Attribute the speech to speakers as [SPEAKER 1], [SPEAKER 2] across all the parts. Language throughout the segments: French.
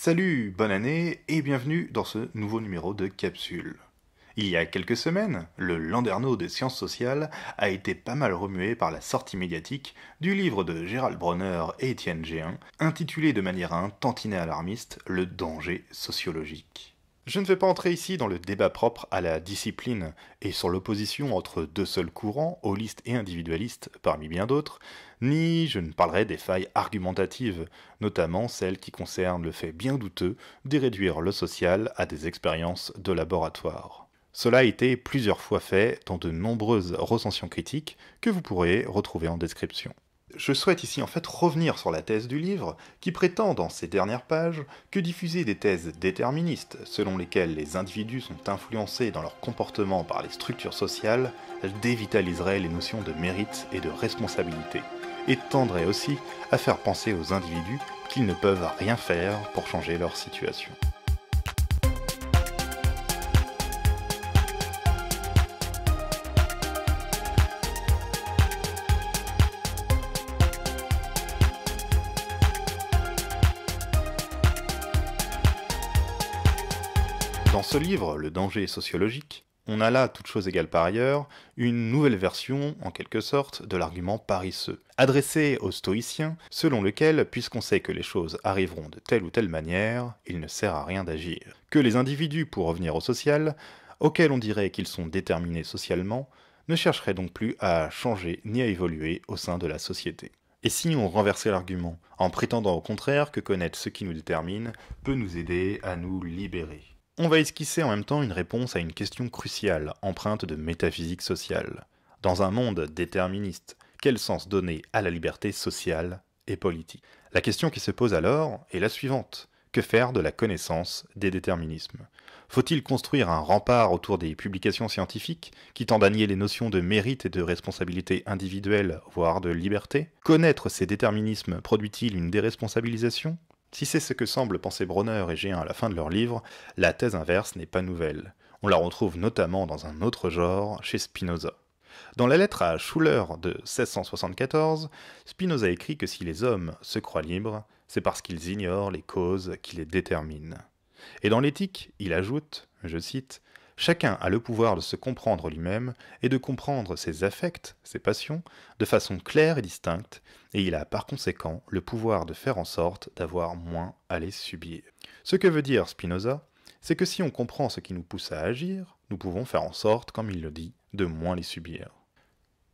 [SPEAKER 1] Salut, bonne année et bienvenue dans ce nouveau numéro de Capsule. Il y a quelques semaines, le Landerneau des sciences sociales a été pas mal remué par la sortie médiatique du livre de Gérald Bronner et Étienne Géin, intitulé de manière un tantinet alarmiste Le danger sociologique. Je ne vais pas entrer ici dans le débat propre à la discipline et sur l'opposition entre deux seuls courants, holistes et individualistes, parmi bien d'autres, ni je ne parlerai des failles argumentatives, notamment celles qui concernent le fait bien douteux d'y réduire le social à des expériences de laboratoire. Cela a été plusieurs fois fait dans de nombreuses recensions critiques que vous pourrez retrouver en description. Je souhaite ici en fait revenir sur la thèse du livre, qui prétend dans ses dernières pages que diffuser des thèses déterministes, selon lesquelles les individus sont influencés dans leur comportement par les structures sociales, dévitaliserait les notions de mérite et de responsabilité, et tendrait aussi à faire penser aux individus qu'ils ne peuvent rien faire pour changer leur situation. Dans ce livre, Le danger sociologique, on a là, toute chose égale par ailleurs, une nouvelle version, en quelque sorte, de l'argument paresseux, adressé aux stoïciens, selon lequel, puisqu'on sait que les choses arriveront de telle ou telle manière, il ne sert à rien d'agir. Que les individus, pour revenir au social, auxquels on dirait qu'ils sont déterminés socialement, ne chercheraient donc plus à changer ni à évoluer au sein de la société. Et si on renversait l'argument, en prétendant au contraire que connaître ce qui nous détermine peut nous aider à nous libérer on va esquisser en même temps une réponse à une question cruciale, empreinte de métaphysique sociale. Dans un monde déterministe, quel sens donner à la liberté sociale et politique La question qui se pose alors est la suivante. Que faire de la connaissance des déterminismes Faut-il construire un rempart autour des publications scientifiques qui tendent à nier les notions de mérite et de responsabilité individuelle, voire de liberté Connaître ces déterminismes produit-il une déresponsabilisation si c'est ce que semblent penser Bronner et Géant à la fin de leur livre, la thèse inverse n'est pas nouvelle. On la retrouve notamment dans un autre genre, chez Spinoza. Dans la lettre à Schuller de 1674, Spinoza écrit que si les hommes se croient libres, c'est parce qu'ils ignorent les causes qui les déterminent. Et dans l'éthique, il ajoute, je cite, Chacun a le pouvoir de se comprendre lui-même et de comprendre ses affects, ses passions, de façon claire et distincte, et il a par conséquent le pouvoir de faire en sorte d'avoir moins à les subir. Ce que veut dire Spinoza, c'est que si on comprend ce qui nous pousse à agir, nous pouvons faire en sorte, comme il le dit, de moins les subir.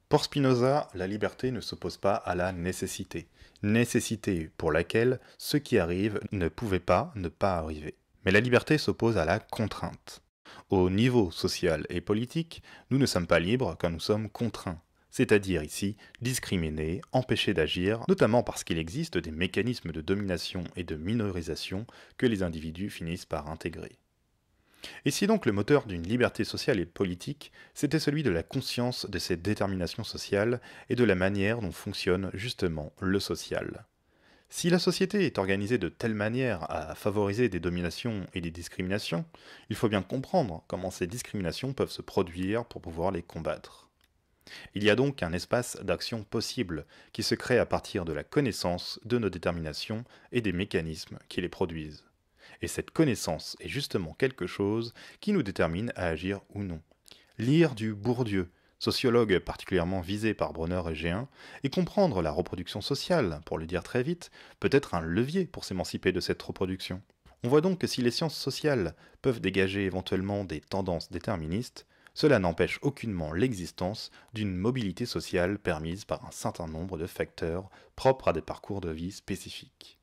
[SPEAKER 1] Pour Spinoza, la liberté ne s'oppose pas à la nécessité, nécessité pour laquelle ce qui arrive ne pouvait pas ne pas arriver. Mais la liberté s'oppose à la contrainte. Au niveau social et politique, nous ne sommes pas libres quand nous sommes contraints c'est-à-dire ici discriminer, empêcher d'agir, notamment parce qu'il existe des mécanismes de domination et de minorisation que les individus finissent par intégrer. Et si donc le moteur d'une liberté sociale et politique, c'était celui de la conscience de ces déterminations sociales et de la manière dont fonctionne justement le social. Si la société est organisée de telle manière à favoriser des dominations et des discriminations, il faut bien comprendre comment ces discriminations peuvent se produire pour pouvoir les combattre. Il y a donc un espace d'action possible qui se crée à partir de la connaissance de nos déterminations et des mécanismes qui les produisent. Et cette connaissance est justement quelque chose qui nous détermine à agir ou non. Lire du Bourdieu, sociologue particulièrement visé par Brunner et Géin, et comprendre la reproduction sociale, pour le dire très vite, peut être un levier pour s'émanciper de cette reproduction. On voit donc que si les sciences sociales peuvent dégager éventuellement des tendances déterministes, cela n'empêche aucunement l'existence d'une mobilité sociale permise par un certain nombre de facteurs propres à des parcours de vie spécifiques.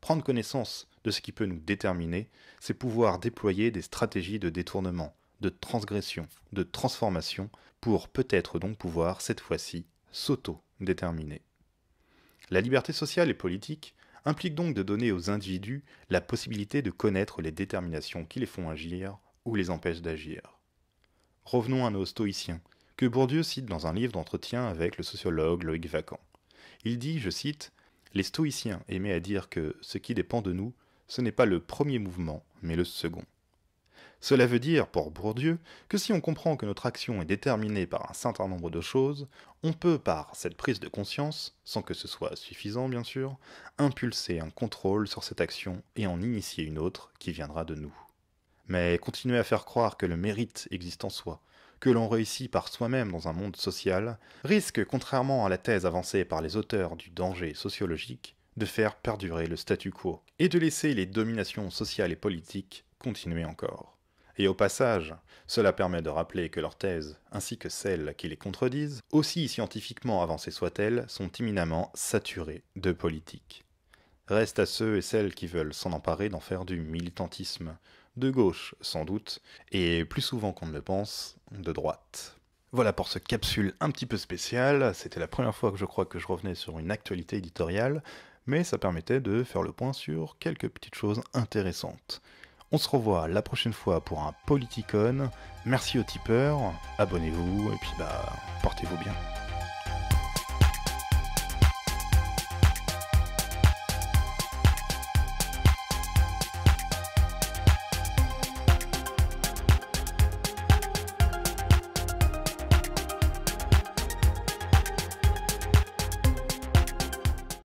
[SPEAKER 1] Prendre connaissance de ce qui peut nous déterminer, c'est pouvoir déployer des stratégies de détournement, de transgression, de transformation, pour peut-être donc pouvoir, cette fois-ci, s'auto-déterminer. La liberté sociale et politique implique donc de donner aux individus la possibilité de connaître les déterminations qui les font agir ou les empêchent d'agir. Revenons à nos stoïciens, que Bourdieu cite dans un livre d'entretien avec le sociologue Loïc Vacan. Il dit, je cite, Les stoïciens aimaient à dire que ce qui dépend de nous, ce n'est pas le premier mouvement, mais le second. Cela veut dire, pour Bourdieu, que si on comprend que notre action est déterminée par un certain nombre de choses, on peut, par cette prise de conscience, sans que ce soit suffisant bien sûr, impulser un contrôle sur cette action et en initier une autre qui viendra de nous. Mais continuer à faire croire que le mérite existe en soi, que l'on réussit par soi-même dans un monde social, risque, contrairement à la thèse avancée par les auteurs du danger sociologique, de faire perdurer le statu quo et de laisser les dominations sociales et politiques continuer encore. Et au passage, cela permet de rappeler que leurs thèses, ainsi que celles qui les contredisent, aussi scientifiquement avancées soient-elles, sont éminemment saturées de politique. Reste à ceux et celles qui veulent s'en emparer d'en faire du militantisme, de gauche sans doute, et plus souvent qu'on ne le pense, de droite. Voilà pour ce capsule un petit peu spécial, c'était la première fois que je crois que je revenais sur une actualité éditoriale, mais ça permettait de faire le point sur quelques petites choses intéressantes. On se revoit la prochaine fois pour un Politicon, merci aux tipeurs, abonnez-vous, et puis bah, portez-vous bien.